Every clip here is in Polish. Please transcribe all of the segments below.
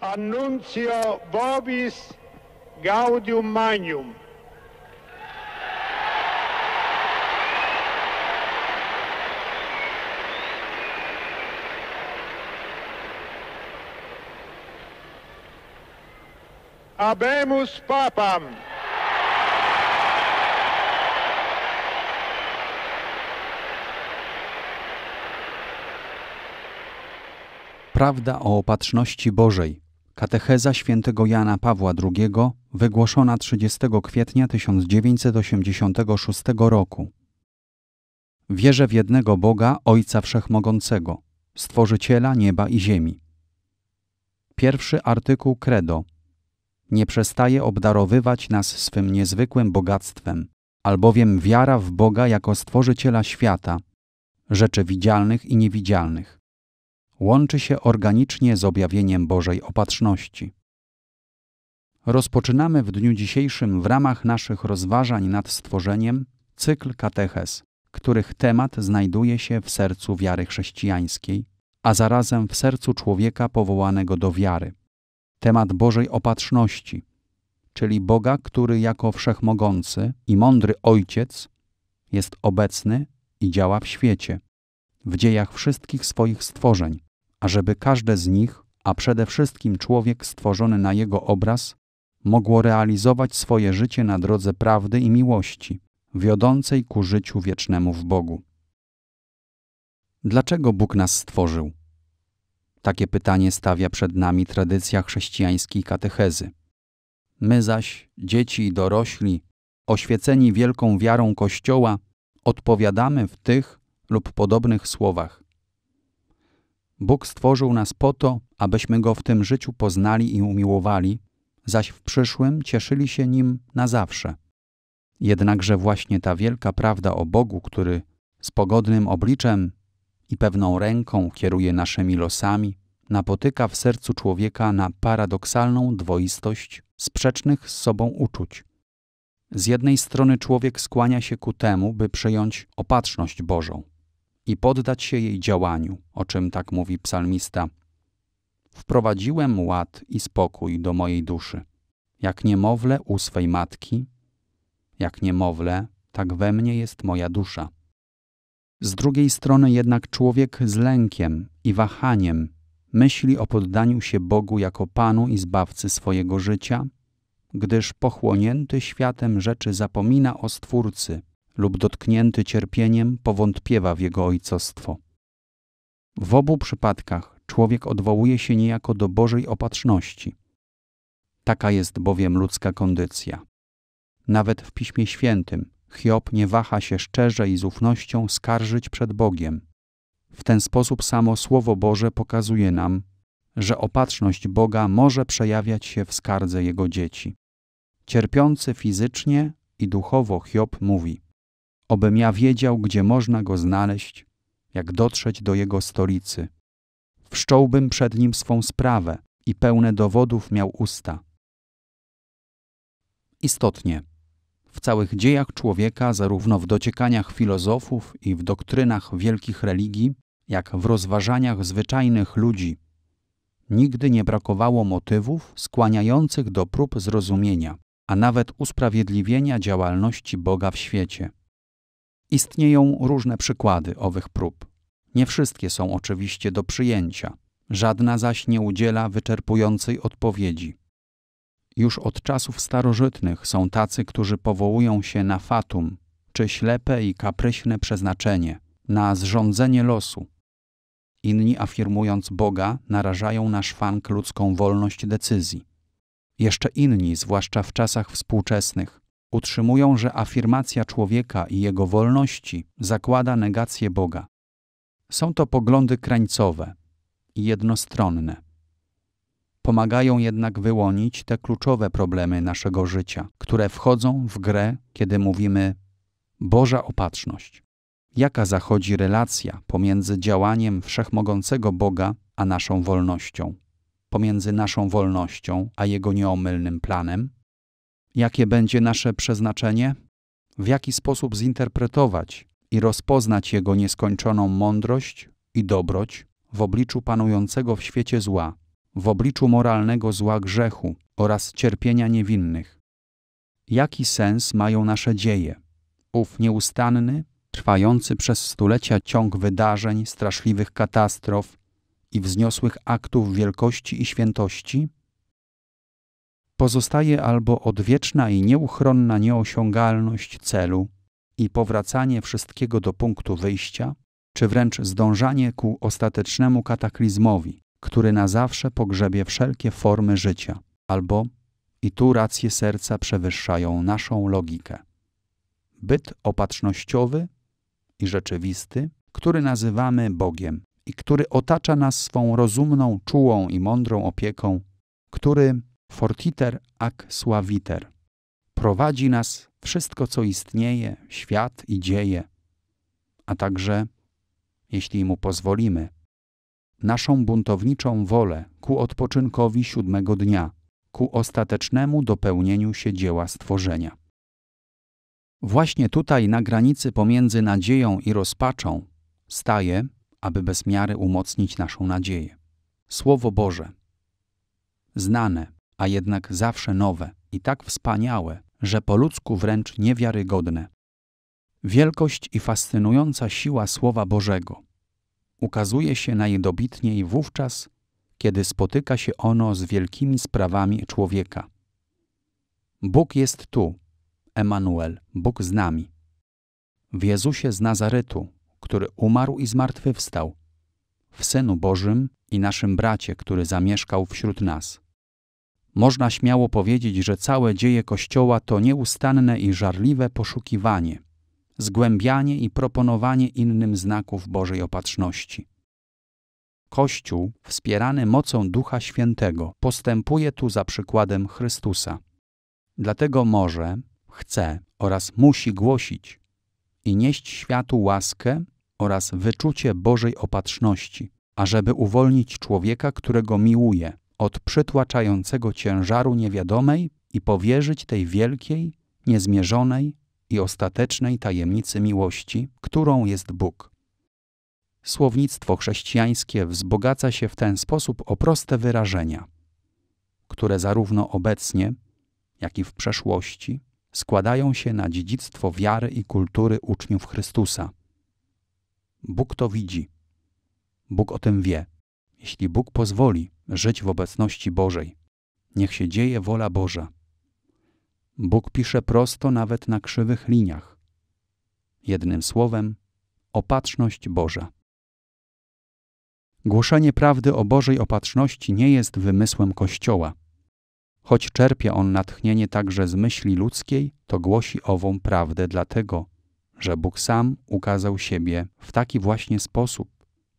Annuncio Vobis Gaudium Magnum. Abemus Papam. Prawda o opatrzności Bożej Katecheza świętego Jana Pawła II, wygłoszona 30 kwietnia 1986 roku. Wierzę w jednego Boga, Ojca Wszechmogącego, Stworzyciela nieba i ziemi. Pierwszy artykuł Credo. Nie przestaje obdarowywać nas swym niezwykłym bogactwem, albowiem wiara w Boga jako Stworzyciela świata, rzeczy widzialnych i niewidzialnych łączy się organicznie z objawieniem Bożej opatrzności. Rozpoczynamy w dniu dzisiejszym w ramach naszych rozważań nad stworzeniem cykl kateches, których temat znajduje się w sercu wiary chrześcijańskiej, a zarazem w sercu człowieka powołanego do wiary. Temat Bożej opatrzności, czyli Boga, który jako wszechmogący i mądry Ojciec jest obecny i działa w świecie, w dziejach wszystkich swoich stworzeń, ażeby każde z nich, a przede wszystkim człowiek stworzony na jego obraz, mogło realizować swoje życie na drodze prawdy i miłości, wiodącej ku życiu wiecznemu w Bogu. Dlaczego Bóg nas stworzył? Takie pytanie stawia przed nami tradycja chrześcijańskiej katechezy. My zaś, dzieci i dorośli, oświeceni wielką wiarą Kościoła, odpowiadamy w tych lub podobnych słowach. Bóg stworzył nas po to, abyśmy Go w tym życiu poznali i umiłowali, zaś w przyszłym cieszyli się Nim na zawsze. Jednakże właśnie ta wielka prawda o Bogu, który z pogodnym obliczem i pewną ręką kieruje naszymi losami, napotyka w sercu człowieka na paradoksalną dwoistość sprzecznych z sobą uczuć. Z jednej strony człowiek skłania się ku temu, by przyjąć opatrzność Bożą, i poddać się jej działaniu, o czym tak mówi psalmista. Wprowadziłem ład i spokój do mojej duszy, jak niemowlę u swej matki, jak niemowlę, tak we mnie jest moja dusza. Z drugiej strony jednak człowiek z lękiem i wahaniem myśli o poddaniu się Bogu jako Panu i Zbawcy swojego życia, gdyż pochłonięty światem rzeczy zapomina o Stwórcy – lub dotknięty cierpieniem powątpiewa w jego ojcostwo. W obu przypadkach człowiek odwołuje się niejako do Bożej opatrzności. Taka jest bowiem ludzka kondycja. Nawet w Piśmie Świętym Hiob nie waha się szczerze i z ufnością skarżyć przed Bogiem. W ten sposób samo Słowo Boże pokazuje nam, że opatrzność Boga może przejawiać się w skardze Jego dzieci. Cierpiący fizycznie i duchowo Hiob mówi: obym ja wiedział, gdzie można go znaleźć, jak dotrzeć do jego stolicy. Wszcząłbym przed nim swą sprawę i pełne dowodów miał usta. Istotnie, w całych dziejach człowieka, zarówno w dociekaniach filozofów i w doktrynach wielkich religii, jak w rozważaniach zwyczajnych ludzi, nigdy nie brakowało motywów skłaniających do prób zrozumienia, a nawet usprawiedliwienia działalności Boga w świecie. Istnieją różne przykłady owych prób. Nie wszystkie są oczywiście do przyjęcia, żadna zaś nie udziela wyczerpującej odpowiedzi. Już od czasów starożytnych są tacy, którzy powołują się na fatum, czy ślepe i kapryśne przeznaczenie, na zrządzenie losu. Inni, afirmując Boga, narażają na szwank ludzką wolność decyzji. Jeszcze inni, zwłaszcza w czasach współczesnych, utrzymują, że afirmacja człowieka i jego wolności zakłada negację Boga. Są to poglądy krańcowe i jednostronne. Pomagają jednak wyłonić te kluczowe problemy naszego życia, które wchodzą w grę, kiedy mówimy Boża opatrzność. Jaka zachodzi relacja pomiędzy działaniem wszechmogącego Boga a naszą wolnością? Pomiędzy naszą wolnością a jego nieomylnym planem? Jakie będzie nasze przeznaczenie? W jaki sposób zinterpretować i rozpoznać Jego nieskończoną mądrość i dobroć w obliczu panującego w świecie zła, w obliczu moralnego zła grzechu oraz cierpienia niewinnych? Jaki sens mają nasze dzieje? Ów nieustanny, trwający przez stulecia ciąg wydarzeń, straszliwych katastrof i wzniosłych aktów wielkości i świętości – pozostaje albo odwieczna i nieuchronna nieosiągalność celu i powracanie wszystkiego do punktu wyjścia, czy wręcz zdążanie ku ostatecznemu kataklizmowi, który na zawsze pogrzebie wszelkie formy życia, albo i tu racje serca przewyższają naszą logikę. Byt opatrznościowy i rzeczywisty, który nazywamy Bogiem i który otacza nas swą rozumną, czułą i mądrą opieką, który Fortiter ac suaviter. Prowadzi nas wszystko, co istnieje, świat i dzieje, a także, jeśli mu pozwolimy, naszą buntowniczą wolę ku odpoczynkowi siódmego dnia, ku ostatecznemu dopełnieniu się dzieła stworzenia. Właśnie tutaj, na granicy pomiędzy nadzieją i rozpaczą, staje, aby bez miary umocnić naszą nadzieję. Słowo Boże, znane, a jednak zawsze nowe i tak wspaniałe, że po ludzku wręcz niewiarygodne. Wielkość i fascynująca siła Słowa Bożego ukazuje się najdobitniej wówczas, kiedy spotyka się ono z wielkimi sprawami człowieka. Bóg jest tu, Emanuel, Bóg z nami. W Jezusie z Nazaretu, który umarł i zmartwychwstał, w Synu Bożym i naszym bracie, który zamieszkał wśród nas. Można śmiało powiedzieć, że całe dzieje Kościoła to nieustanne i żarliwe poszukiwanie, zgłębianie i proponowanie innym znaków Bożej opatrzności. Kościół, wspierany mocą Ducha Świętego, postępuje tu za przykładem Chrystusa. Dlatego może, chce oraz musi głosić i nieść światu łaskę oraz wyczucie Bożej opatrzności, ażeby uwolnić człowieka, którego miłuje – od przytłaczającego ciężaru niewiadomej i powierzyć tej wielkiej, niezmierzonej i ostatecznej tajemnicy miłości, którą jest Bóg. Słownictwo chrześcijańskie wzbogaca się w ten sposób o proste wyrażenia, które zarówno obecnie, jak i w przeszłości składają się na dziedzictwo wiary i kultury uczniów Chrystusa. Bóg to widzi. Bóg o tym wie. Jeśli Bóg pozwoli, żyć w obecności Bożej. Niech się dzieje wola Boża. Bóg pisze prosto nawet na krzywych liniach. Jednym słowem, opatrzność Boża. Głoszenie prawdy o Bożej opatrzności nie jest wymysłem Kościoła. Choć czerpie on natchnienie także z myśli ludzkiej, to głosi ową prawdę dlatego, że Bóg sam ukazał siebie w taki właśnie sposób,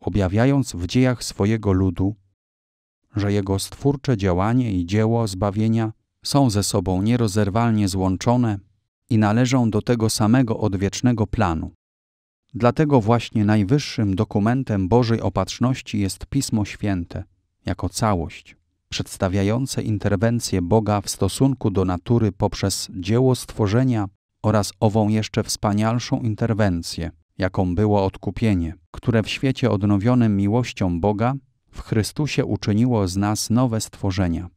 objawiając w dziejach swojego ludu że jego stwórcze działanie i dzieło zbawienia są ze sobą nierozerwalnie złączone i należą do tego samego odwiecznego planu. Dlatego właśnie najwyższym dokumentem Bożej opatrzności jest Pismo Święte, jako całość, przedstawiające interwencję Boga w stosunku do natury poprzez dzieło stworzenia oraz ową jeszcze wspanialszą interwencję, jaką było odkupienie, które w świecie odnowionym miłością Boga w Chrystusie uczyniło z nas nowe stworzenia.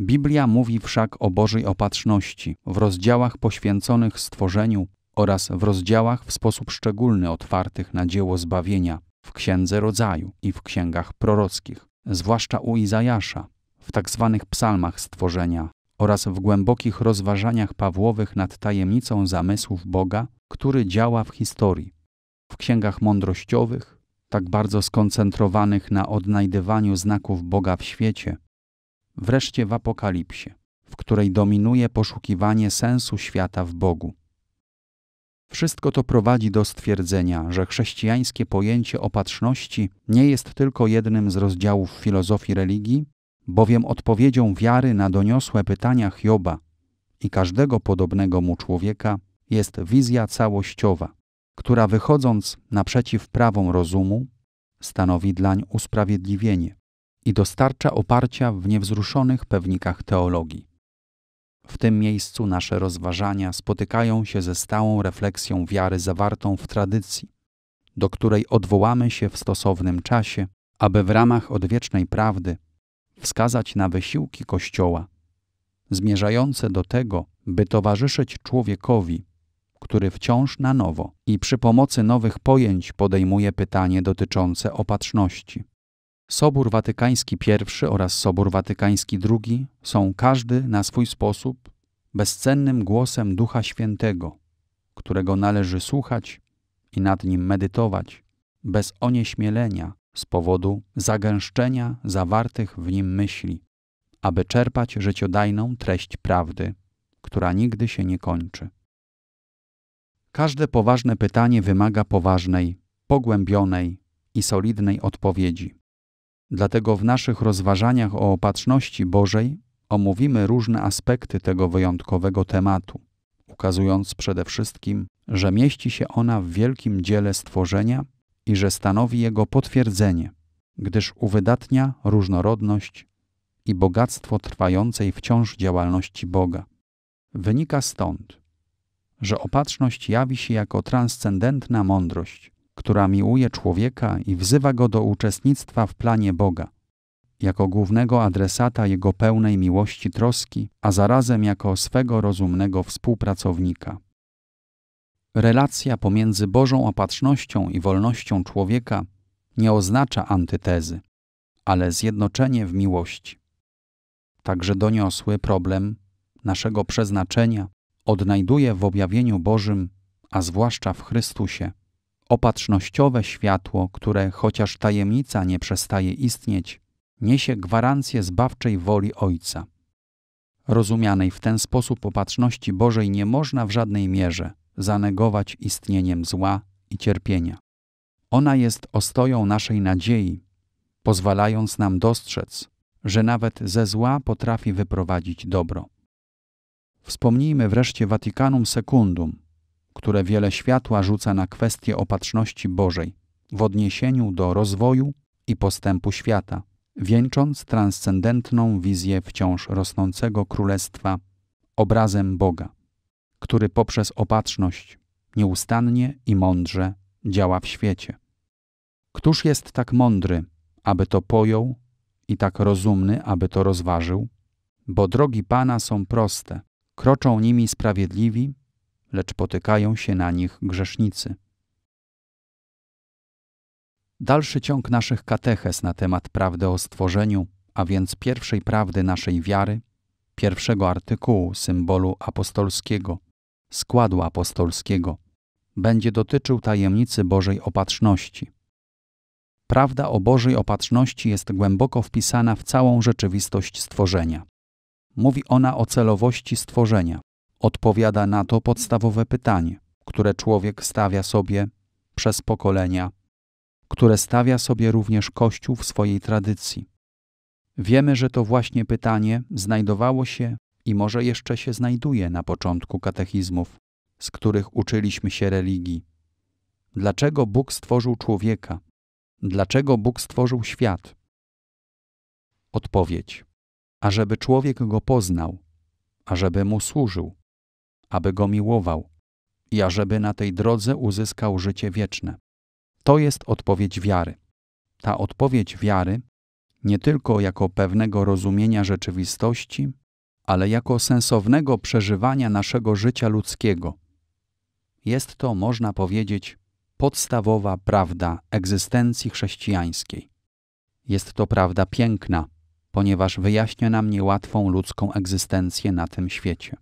Biblia mówi wszak o Bożej opatrzności w rozdziałach poświęconych stworzeniu oraz w rozdziałach w sposób szczególny otwartych na dzieło zbawienia w Księdze Rodzaju i w Księgach Prorockich, zwłaszcza u Izajasza, w tzw. Tak psalmach stworzenia oraz w głębokich rozważaniach Pawłowych nad tajemnicą zamysłów Boga, który działa w historii, w księgach mądrościowych, tak bardzo skoncentrowanych na odnajdywaniu znaków Boga w świecie, wreszcie w Apokalipsie, w której dominuje poszukiwanie sensu świata w Bogu. Wszystko to prowadzi do stwierdzenia, że chrześcijańskie pojęcie opatrzności nie jest tylko jednym z rozdziałów filozofii religii, bowiem odpowiedzią wiary na doniosłe pytania Hioba i każdego podobnego mu człowieka jest wizja całościowa, która wychodząc naprzeciw prawom rozumu, stanowi dlań usprawiedliwienie i dostarcza oparcia w niewzruszonych pewnikach teologii. W tym miejscu nasze rozważania spotykają się ze stałą refleksją wiary zawartą w tradycji, do której odwołamy się w stosownym czasie, aby w ramach odwiecznej prawdy wskazać na wysiłki Kościoła, zmierzające do tego, by towarzyszyć człowiekowi który wciąż na nowo i przy pomocy nowych pojęć podejmuje pytanie dotyczące opatrzności. Sobór Watykański I oraz Sobór Watykański II są każdy na swój sposób bezcennym głosem Ducha Świętego, którego należy słuchać i nad nim medytować, bez onieśmielenia z powodu zagęszczenia zawartych w nim myśli, aby czerpać życiodajną treść prawdy, która nigdy się nie kończy. Każde poważne pytanie wymaga poważnej, pogłębionej i solidnej odpowiedzi. Dlatego w naszych rozważaniach o opatrzności Bożej omówimy różne aspekty tego wyjątkowego tematu, ukazując przede wszystkim, że mieści się ona w wielkim dziele stworzenia i że stanowi jego potwierdzenie, gdyż uwydatnia różnorodność i bogactwo trwającej wciąż działalności Boga. Wynika stąd, że opatrzność jawi się jako transcendentna mądrość, która miłuje człowieka i wzywa go do uczestnictwa w planie Boga, jako głównego adresata jego pełnej miłości troski, a zarazem jako swego rozumnego współpracownika. Relacja pomiędzy Bożą opatrznością i wolnością człowieka nie oznacza antytezy, ale zjednoczenie w miłości. Także doniosły problem naszego przeznaczenia odnajduje w objawieniu Bożym, a zwłaszcza w Chrystusie, opatrznościowe światło, które chociaż tajemnica nie przestaje istnieć, niesie gwarancję zbawczej woli Ojca. Rozumianej w ten sposób opatrzności Bożej nie można w żadnej mierze zanegować istnieniem zła i cierpienia. Ona jest ostoją naszej nadziei, pozwalając nam dostrzec, że nawet ze zła potrafi wyprowadzić dobro. Wspomnijmy wreszcie Watykanum Secundum, które wiele światła rzuca na kwestię opatrzności Bożej w odniesieniu do rozwoju i postępu świata, wieńcząc transcendentną wizję wciąż rosnącego królestwa obrazem Boga, który poprzez opatrzność nieustannie i mądrze działa w świecie. Któż jest tak mądry, aby to pojął, i tak rozumny, aby to rozważył? Bo drogi Pana są proste, Kroczą nimi sprawiedliwi, lecz potykają się na nich grzesznicy. Dalszy ciąg naszych kateches na temat prawdy o stworzeniu, a więc pierwszej prawdy naszej wiary, pierwszego artykułu symbolu apostolskiego, składu apostolskiego, będzie dotyczył tajemnicy Bożej Opatrzności. Prawda o Bożej Opatrzności jest głęboko wpisana w całą rzeczywistość stworzenia. Mówi ona o celowości stworzenia. Odpowiada na to podstawowe pytanie, które człowiek stawia sobie przez pokolenia, które stawia sobie również Kościół w swojej tradycji. Wiemy, że to właśnie pytanie znajdowało się i może jeszcze się znajduje na początku katechizmów, z których uczyliśmy się religii. Dlaczego Bóg stworzył człowieka? Dlaczego Bóg stworzył świat? Odpowiedź ażeby człowiek go poznał, ażeby mu służył, aby go miłował i ażeby na tej drodze uzyskał życie wieczne. To jest odpowiedź wiary. Ta odpowiedź wiary nie tylko jako pewnego rozumienia rzeczywistości, ale jako sensownego przeżywania naszego życia ludzkiego. Jest to, można powiedzieć, podstawowa prawda egzystencji chrześcijańskiej. Jest to prawda piękna, ponieważ wyjaśnia nam niełatwą ludzką egzystencję na tym świecie.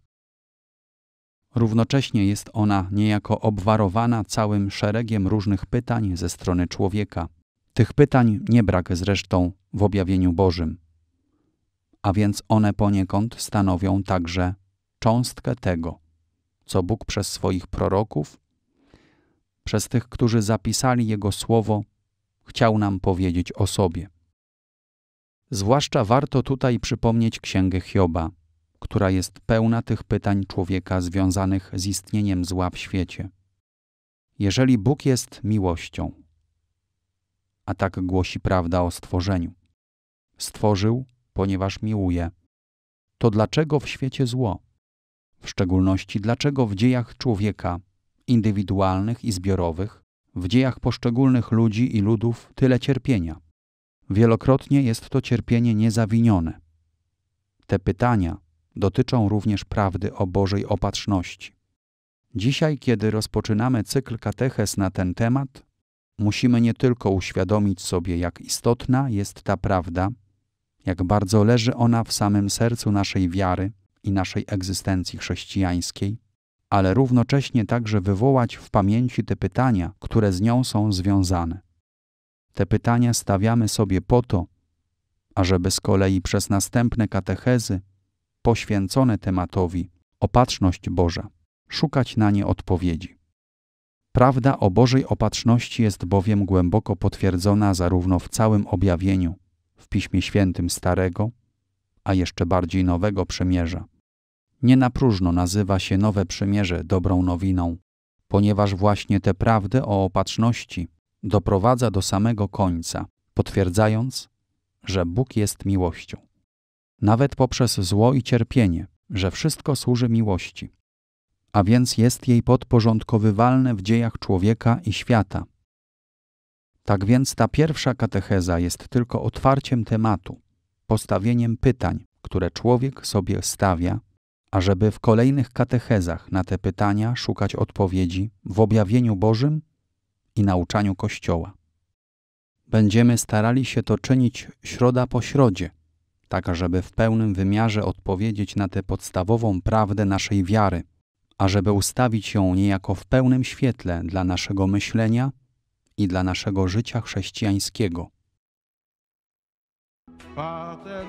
Równocześnie jest ona niejako obwarowana całym szeregiem różnych pytań ze strony człowieka. Tych pytań nie brak zresztą w objawieniu Bożym, a więc one poniekąd stanowią także cząstkę tego, co Bóg przez swoich proroków, przez tych, którzy zapisali Jego słowo, chciał nam powiedzieć o sobie. Zwłaszcza warto tutaj przypomnieć Księgę Hioba, która jest pełna tych pytań człowieka związanych z istnieniem zła w świecie. Jeżeli Bóg jest miłością, a tak głosi prawda o stworzeniu, stworzył, ponieważ miłuje, to dlaczego w świecie zło? W szczególności dlaczego w dziejach człowieka, indywidualnych i zbiorowych, w dziejach poszczególnych ludzi i ludów tyle cierpienia? Wielokrotnie jest to cierpienie niezawinione. Te pytania dotyczą również prawdy o Bożej opatrzności. Dzisiaj, kiedy rozpoczynamy cykl kateches na ten temat, musimy nie tylko uświadomić sobie, jak istotna jest ta prawda, jak bardzo leży ona w samym sercu naszej wiary i naszej egzystencji chrześcijańskiej, ale równocześnie także wywołać w pamięci te pytania, które z nią są związane. Te pytania stawiamy sobie po to, ażeby z kolei przez następne katechezy, poświęcone tematowi opatrzność Boża, szukać na nie odpowiedzi. Prawda o Bożej opatrzności jest bowiem głęboko potwierdzona zarówno w całym objawieniu, w Piśmie Świętym Starego, a jeszcze bardziej Nowego Przymierza. Nie na próżno nazywa się Nowe Przymierze dobrą nowiną, ponieważ właśnie tę prawdę o opatrzności doprowadza do samego końca, potwierdzając, że Bóg jest miłością. Nawet poprzez zło i cierpienie, że wszystko służy miłości, a więc jest jej podporządkowywalne w dziejach człowieka i świata. Tak więc ta pierwsza katecheza jest tylko otwarciem tematu, postawieniem pytań, które człowiek sobie stawia, ażeby w kolejnych katechezach na te pytania szukać odpowiedzi w objawieniu Bożym i nauczaniu Kościoła. Będziemy starali się to czynić środa po środzie, tak żeby w pełnym wymiarze odpowiedzieć na tę podstawową prawdę naszej wiary, ażeby ustawić ją niejako w pełnym świetle dla naszego myślenia i dla naszego życia chrześcijańskiego. Pater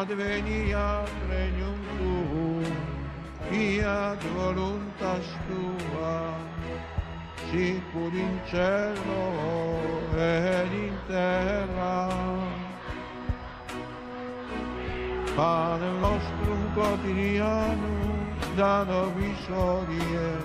advenia regnum tuum, fiat voluntas tua, sicur in cielo ed in terra. Pane nostrum quotidianum, da nobis odie,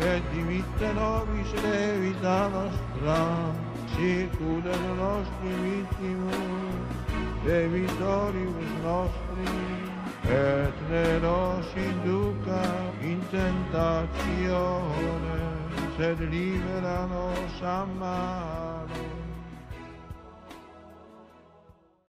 et dimitte nobis levita nostra, circudano nostri vittimus, dei vitoribus nostri, et ne nos induca in tentazione, sed libera nos a